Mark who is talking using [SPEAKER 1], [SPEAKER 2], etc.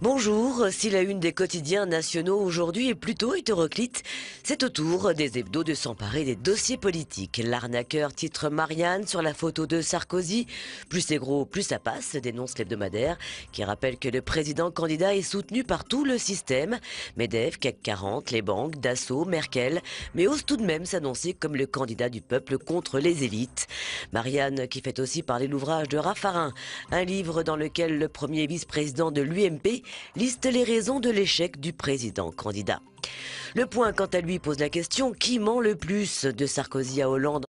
[SPEAKER 1] Bonjour, si la une des quotidiens nationaux aujourd'hui est plutôt hétéroclite, c'est au tour des hebdos de s'emparer des dossiers politiques. L'arnaqueur titre Marianne sur la photo de Sarkozy. Plus c'est gros, plus ça passe, dénonce l'hebdomadaire, qui rappelle que le président candidat est soutenu par tout le système. MEDEF, CAC 40, les banques, Dassault, Merkel, mais ose tout de même s'annoncer comme le candidat du peuple contre les élites. Marianne qui fait aussi parler l'ouvrage de Raffarin, un livre dans lequel le premier vice-président de l'UMP liste les raisons de l'échec du président candidat. Le point, quant à lui, pose la question qui ment le plus de Sarkozy à Hollande